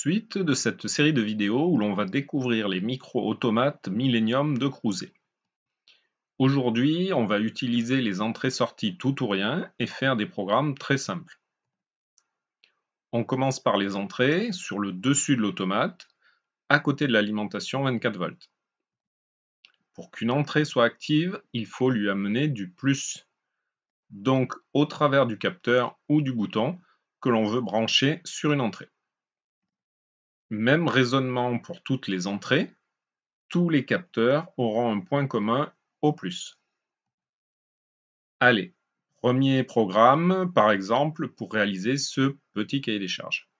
suite de cette série de vidéos où l'on va découvrir les micro-automates Millennium de Crouzet. Aujourd'hui, on va utiliser les entrées-sorties tout ou rien et faire des programmes très simples. On commence par les entrées sur le dessus de l'automate, à côté de l'alimentation 24 volts. Pour qu'une entrée soit active, il faut lui amener du plus, donc au travers du capteur ou du bouton que l'on veut brancher sur une entrée. Même raisonnement pour toutes les entrées, tous les capteurs auront un point commun au plus. Allez, premier programme par exemple pour réaliser ce petit cahier des charges.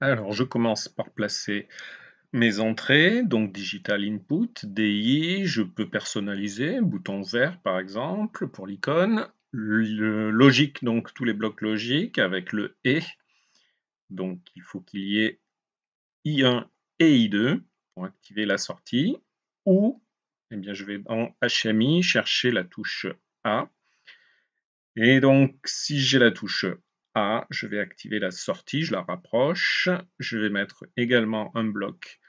Alors je commence par placer mes entrées, donc digital input, DI, je peux personnaliser, bouton vert par exemple pour l'icône, logique donc tous les blocs logiques avec le et donc il faut qu'il y ait I1 et I2 pour activer la sortie. Ou eh bien, je vais dans HMI chercher la touche A. Et donc si j'ai la touche A, je vais activer la sortie, je la rapproche. Je vais mettre également un bloc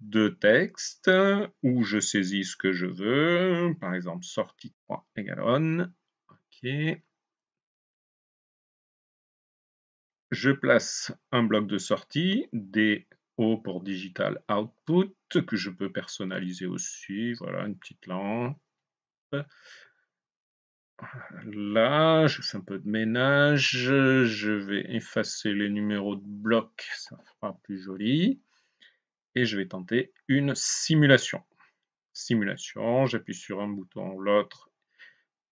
de texte où je saisis ce que je veux. Par exemple, sortie 3 égale OK. je place un bloc de sortie, DO pour Digital Output, que je peux personnaliser aussi, voilà, une petite lampe. Là, je fais un peu de ménage, je vais effacer les numéros de bloc, ça fera plus joli. Et je vais tenter une simulation. Simulation, j'appuie sur un bouton, l'autre,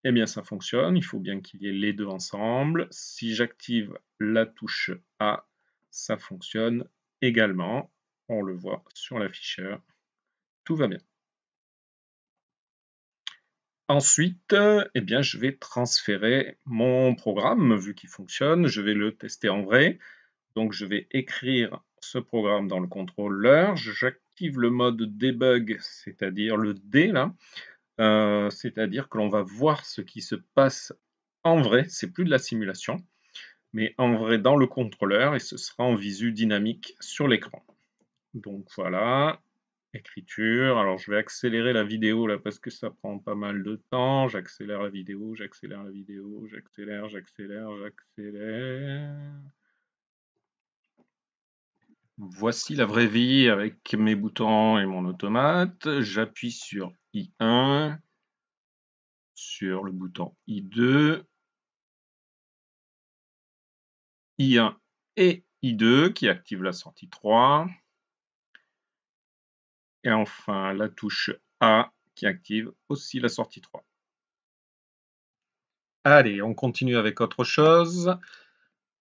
eh bien ça fonctionne, il faut bien qu'il y ait les deux ensemble. Si j'active la touche A, ça fonctionne également. On le voit sur l'afficheur, tout va bien. Ensuite, eh bien, je vais transférer mon programme, vu qu'il fonctionne, je vais le tester en vrai. Donc je vais écrire ce programme dans le contrôleur, j'active le mode debug, c'est-à-dire le D là, euh, c'est-à-dire que l'on va voir ce qui se passe en vrai, c'est plus de la simulation, mais en vrai dans le contrôleur et ce sera en visu dynamique sur l'écran. Donc voilà, écriture. Alors je vais accélérer la vidéo là parce que ça prend pas mal de temps. J'accélère la vidéo, j'accélère la vidéo, j'accélère, j'accélère, j'accélère. Voici la vraie vie avec mes boutons et mon automate. J'appuie sur I1, sur le bouton I2, I1 et I2 qui activent la sortie 3. Et enfin la touche A qui active aussi la sortie 3. Allez, on continue avec autre chose.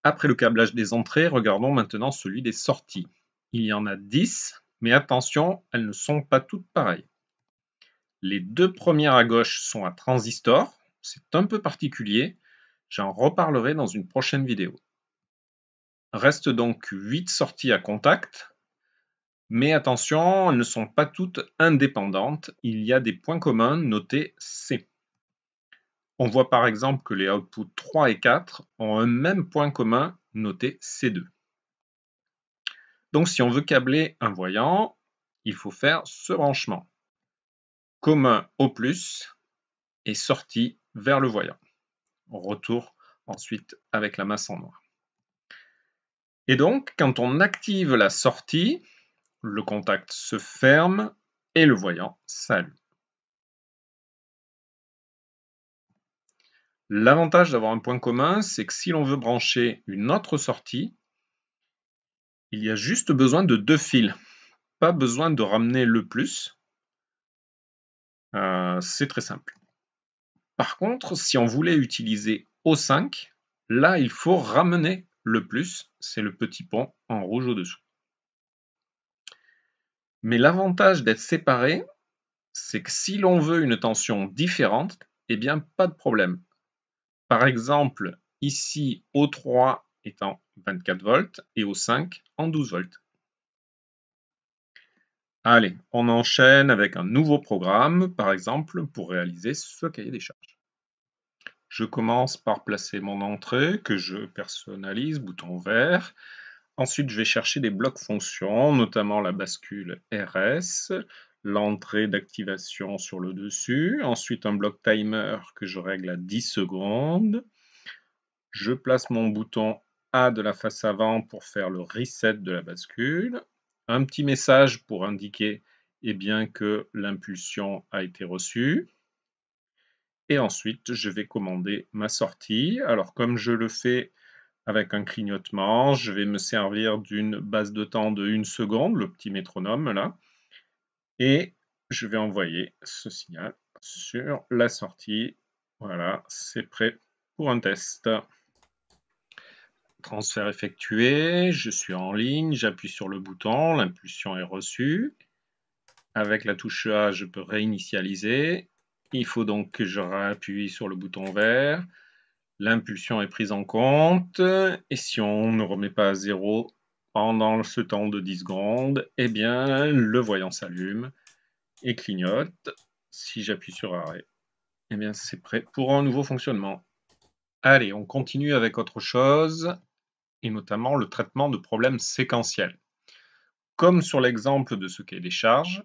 Après le câblage des entrées, regardons maintenant celui des sorties. Il y en a 10, mais attention, elles ne sont pas toutes pareilles. Les deux premières à gauche sont à transistor, c'est un peu particulier, j'en reparlerai dans une prochaine vidéo. Restent donc 8 sorties à contact, mais attention, elles ne sont pas toutes indépendantes, il y a des points communs notés C. On voit par exemple que les outputs 3 et 4 ont un même point commun noté C2. Donc si on veut câbler un voyant, il faut faire ce branchement. Commun au plus et sortie vers le voyant. retour ensuite avec la masse en noir. Et donc, quand on active la sortie, le contact se ferme et le voyant s'allume. L'avantage d'avoir un point commun, c'est que si l'on veut brancher une autre sortie, il y a juste besoin de deux fils. Pas besoin de ramener le plus. Euh, c'est très simple. Par contre, si on voulait utiliser O5, là, il faut ramener le plus. C'est le petit pont en rouge au-dessous. Mais l'avantage d'être séparé, c'est que si l'on veut une tension différente, eh bien, pas de problème. Par exemple, ici, O3 est en 24 volts et O5 en 12 volts. Allez, on enchaîne avec un nouveau programme, par exemple, pour réaliser ce cahier des charges. Je commence par placer mon entrée que je personnalise, bouton vert. Ensuite, je vais chercher des blocs fonctions, notamment la bascule RS, l'entrée d'activation sur le dessus, ensuite un bloc timer que je règle à 10 secondes. Je place mon bouton A de la face avant pour faire le reset de la bascule. Un petit message pour indiquer eh bien, que l'impulsion a été reçue. Et ensuite, je vais commander ma sortie. Alors, comme je le fais avec un clignotement, je vais me servir d'une base de temps de 1 seconde, le petit métronome là et je vais envoyer ce signal sur la sortie. Voilà, c'est prêt pour un test. Transfert effectué, je suis en ligne, j'appuie sur le bouton, l'impulsion est reçue. Avec la touche A, je peux réinitialiser. Il faut donc que je réappuie sur le bouton vert. L'impulsion est prise en compte. Et si on ne remet pas à zéro, pendant ce temps de 10 secondes, eh bien, le voyant s'allume et clignote. Si j'appuie sur arrêt, eh bien, c'est prêt pour un nouveau fonctionnement. Allez, on continue avec autre chose, et notamment le traitement de problèmes séquentiels. Comme sur l'exemple de ce qu'est les charges,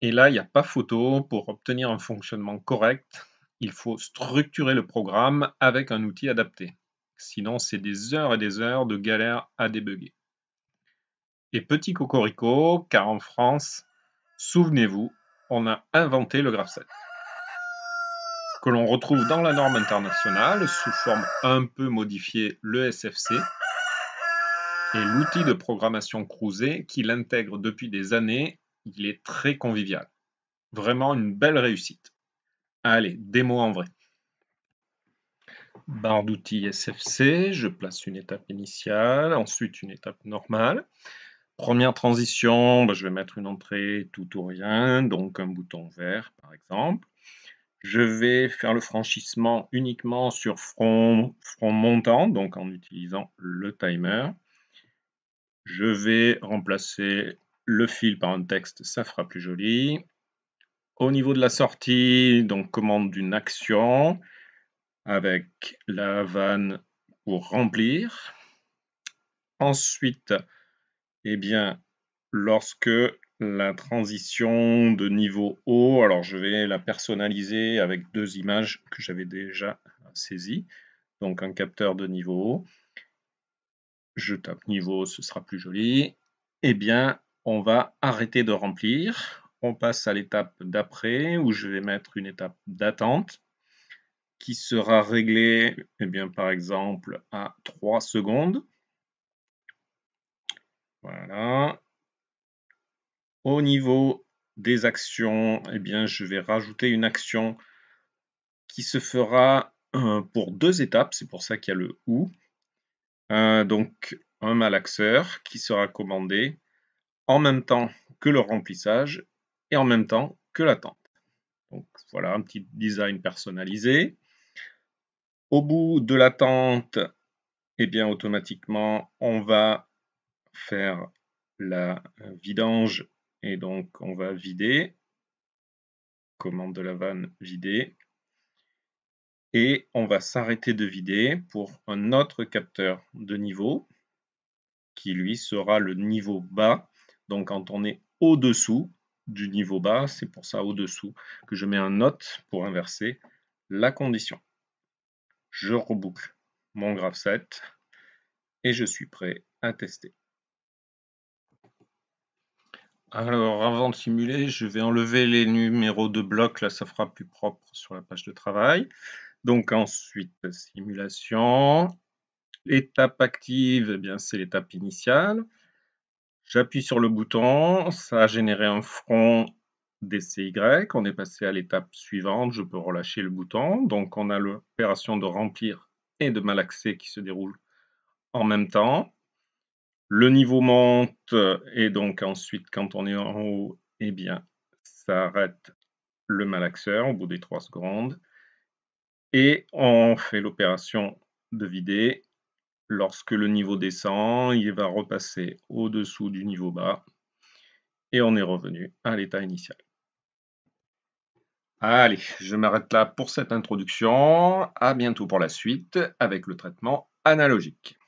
et là, il n'y a pas photo. Pour obtenir un fonctionnement correct, il faut structurer le programme avec un outil adapté. Sinon, c'est des heures et des heures de galère à débugger et petit cocorico, car en France, souvenez-vous, on a inventé le graphset, que l'on retrouve dans la norme internationale sous forme un peu modifiée le SFC, et l'outil de programmation cruzé, qui l'intègre depuis des années, il est très convivial. Vraiment une belle réussite. Allez, démo en vrai. Barre d'outils SFC, je place une étape initiale, ensuite une étape normale. Première transition, bah, je vais mettre une entrée tout ou rien, donc un bouton vert par exemple. Je vais faire le franchissement uniquement sur front, front montant, donc en utilisant le timer. Je vais remplacer le fil par un texte, ça fera plus joli. Au niveau de la sortie, donc commande d'une action avec la vanne pour remplir. Ensuite, eh bien, lorsque la transition de niveau haut, alors je vais la personnaliser avec deux images que j'avais déjà saisies, donc un capteur de niveau haut, je tape niveau, ce sera plus joli, eh bien, on va arrêter de remplir. On passe à l'étape d'après où je vais mettre une étape d'attente qui sera réglée, eh bien, par exemple, à 3 secondes. Voilà. Au niveau des actions, eh bien, je vais rajouter une action qui se fera euh, pour deux étapes, c'est pour ça qu'il y a le OU. Euh, donc, un malaxeur qui sera commandé en même temps que le remplissage et en même temps que l'attente. Donc voilà, un petit design personnalisé. Au bout de l'attente, eh bien automatiquement, on va faire la vidange et donc on va vider, commande de la vanne vider, et on va s'arrêter de vider pour un autre capteur de niveau qui lui sera le niveau bas. Donc quand on est au-dessous du niveau bas, c'est pour ça au-dessous que je mets un note pour inverser la condition. Je reboucle mon graph 7, et je suis prêt à tester. Alors, avant de simuler, je vais enlever les numéros de blocs. là ça fera plus propre sur la page de travail. Donc ensuite, simulation. L'étape active, eh bien c'est l'étape initiale. J'appuie sur le bouton, ça a généré un front DCY. On est passé à l'étape suivante, je peux relâcher le bouton. Donc on a l'opération de remplir et de malaxer qui se déroule en même temps. Le niveau monte et donc ensuite, quand on est en haut, eh bien, ça arrête le malaxeur au bout des 3 secondes. Et on fait l'opération de vider. Lorsque le niveau descend, il va repasser au-dessous du niveau bas. Et on est revenu à l'état initial. Allez, je m'arrête là pour cette introduction. À bientôt pour la suite avec le traitement analogique.